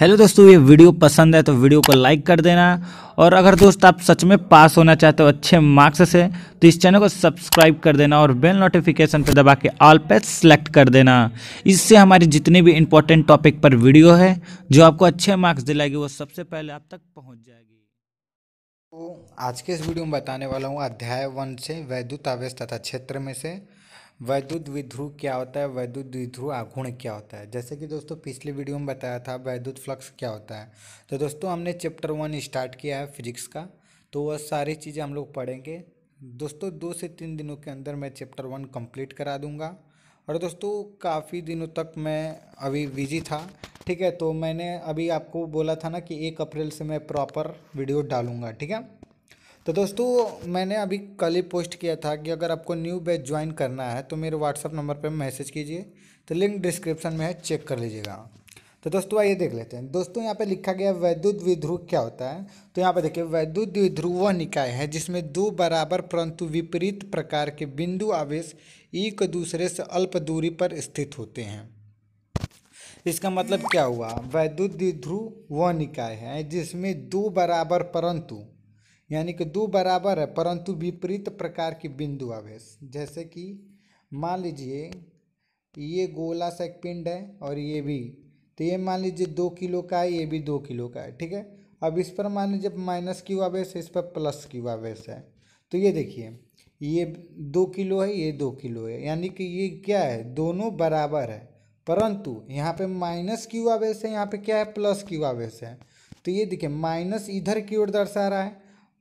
hello दोस्तों ये video पसंद है तो वीडियो को लाइक कर देना और अगर दोस्त आप सच में पास होना चाहते हो अच्छे मार्क्स से तो इस चैनल को सब्सक्राइब कर देना और बेल नोटिफिकेशन पर दबा के ऑल पे सेलेक्ट कर देना इससे हमारे जितने भी इम्पोर्टेंट टॉपिक पर वीडियो है जो आपको अच्छे मार्क्स दिलाएगी वो सबसे पहले आप तक पहुँच जाएगी तो आज के इस वीडियो में बताने वाला हूँ अध्याय वन से वैद्युत आवेश तथा क्षेत्र में से वैद्युत विध्रुव क्या होता है वैद्युत विध्रुव आघूर्ण क्या होता है जैसे कि दोस्तों पिछले वीडियो में बताया था वैद्युत फ्लक्स क्या होता है तो दोस्तों हमने चैप्टर वन स्टार्ट किया है फिजिक्स का तो वह सारी चीज़ें हम लोग पढ़ेंगे दोस्तों दो से तीन दिनों के अंदर मैं चैप्टर वन कंप्लीट करा दूँगा और दोस्तों काफ़ी दिनों तक मैं अभी बिजी था ठीक है तो मैंने अभी आपको बोला था ना कि एक अप्रैल से मैं प्रॉपर वीडियो डालूँगा ठीक है तो दोस्तों मैंने अभी कल ही पोस्ट किया था कि अगर आपको न्यू बैच ज्वाइन करना है तो मेरे व्हाट्सअप नंबर पर मैसेज कीजिए तो लिंक डिस्क्रिप्शन में है चेक कर लीजिएगा तो दोस्तों आइए देख लेते हैं दोस्तों यहाँ पे लिखा गया वैद्युत विध्रुव क्या होता है तो यहाँ पे देखिए वैद्युत विध्रुव वह निकाय है जिसमें दो बराबर परंतु विपरीत प्रकार के बिंदु आवेश एक दूसरे से अल्प दूरी पर स्थित होते हैं इसका मतलब क्या हुआ वैद्युत विध्रुव वह निकाय है जिसमें दो बराबर परंतु यानी कि दो बराबर है परंतु विपरीत प्रकार की बिंदु आवेश जैसे कि मान लीजिए ये गोला सा एक पिंड है और ये भी तो ये मान लीजिए दो किलो का है ये भी दो किलो का है ठीक है अब इस पर मान लीजिए माइनस क्यू आवेश है इस पर प्लस क्यू आवेश है तो ये देखिए ये दो किलो है ये दो किलो है यानी कि ये क्या है दोनों बराबर है परंतु यहाँ पे माइनस क्यू आवेश है यहाँ पे क्या है प्लस क्यू आवेश है तो ये देखिए माइनस इधर की ओर दर्शा रहा है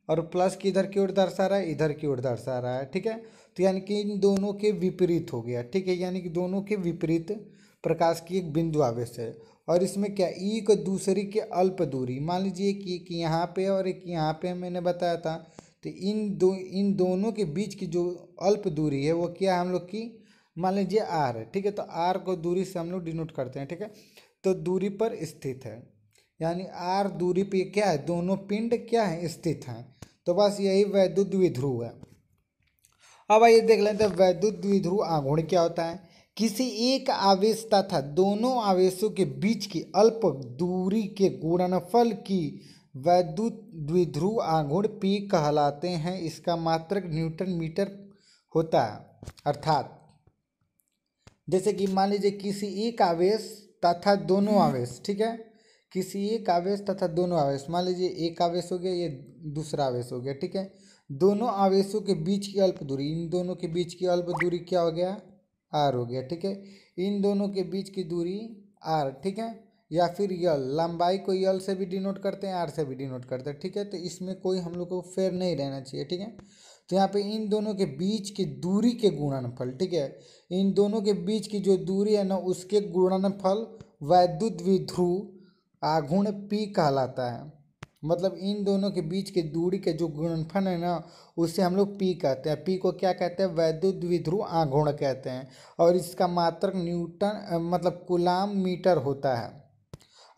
और प्लस किधर की ओर दर्शा रहा है इधर की ओर दर्शा रहा है ठीक है तो यानी कि इन दोनों के विपरीत हो गया ठीक है यानी कि दोनों के विपरीत प्रकाश की एक बिंदु आवेश है और इसमें क्या एक दूसरे के अल्प दूरी मान लीजिए कि एक यहाँ पे और एक यहाँ पे मैंने बताया था तो इन दो इन दोनों के बीच की जो अल्प दूरी है वो क्या है हम लोग की मान लीजिए आर ठीक है तो आर को दूरी से हम लोग डिनोट करते हैं ठीक है तो दूरी पर स्थित है यानी आर दूरी पे क्या है दोनों पिंड क्या है स्थित हैं तो बस यही वैद्युत विध्रुव है अब आइए देख लेते हैं वैद्युत द्विध्रुव आघूर्ण क्या होता है किसी एक आवेश तथा दोनों आवेशों के बीच की अल्प दूरी के गुणनफल की वैद्युत द्विध्रुव आघूर्ण पी कहलाते हैं इसका मात्रक न्यूटन मीटर होता है अर्थात जैसे कि मान लीजिए किसी एक आवेश तथा दोनों आवेश ठीक है किसी एक आवेश तथा दोनों आवेश मान लीजिए एक आवेश हो गया ये दूसरा आवेश हो गया ठीक है दोनों आवेशों के बीच की अल्प दूरी इन दोनों के बीच की अल्प दूरी क्या हो गया आर हो गया ठीक है इन दोनों के बीच की दूरी आर ठीक है या फिर यल लंबाई को यल से भी डिनोट करते हैं आर से भी डिनोट करते हैं ठीक है तो इसमें कोई हम लोग को फेर नहीं रहना चाहिए ठीक है तो यहाँ पे इन दोनों के बीच की दूरी के गुणनफल ठीक है इन दोनों के बीच की जो दूरी है ना उसके गुणनफल वैद्युत विध्रुव आघूर्ण पी कहलाता है मतलब इन दोनों के बीच के दूरी के जो गुणनफल है ना उसे हम लोग पी कहते हैं पी को क्या कहते हैं वैद्युत विध्रुव आघूर्ण कहते हैं और इसका मात्रक न्यूटन मतलब कुलाम मीटर होता है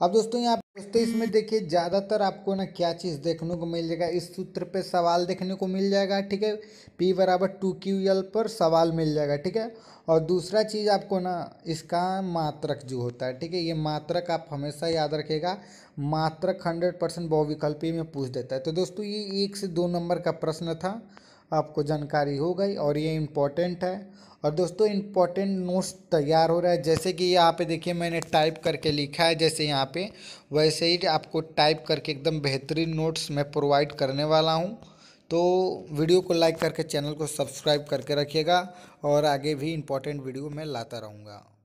अब दोस्तों यहाँ दोस्तों इसमें देखिए ज़्यादातर आपको ना क्या चीज़ देखने को मिल जाएगा इस सूत्र पे सवाल देखने को मिल जाएगा ठीक है पी बराबर टू क्यू एल पर सवाल मिल जाएगा ठीक है और दूसरा चीज़ आपको ना इसका मात्रक जो होता है ठीक है ये मात्रक आप हमेशा याद रखेगा मात्रक हंड्रेड परसेंट बहुविकल्पी में पूछ देता है तो दोस्तों ये एक से दो नंबर का प्रश्न था आपको जानकारी हो गई और ये इम्पोर्टेंट है और दोस्तों इम्पोर्टेंट नोट्स तैयार हो रहा है जैसे कि यहाँ पे देखिए मैंने टाइप करके लिखा है जैसे यहाँ पे वैसे ही आपको टाइप करके एकदम बेहतरीन नोट्स मैं प्रोवाइड करने वाला हूँ तो वीडियो को लाइक करके चैनल को सब्सक्राइब करके रखिएगा और आगे भी इम्पोर्टेंट वीडियो मैं लाता रहूँगा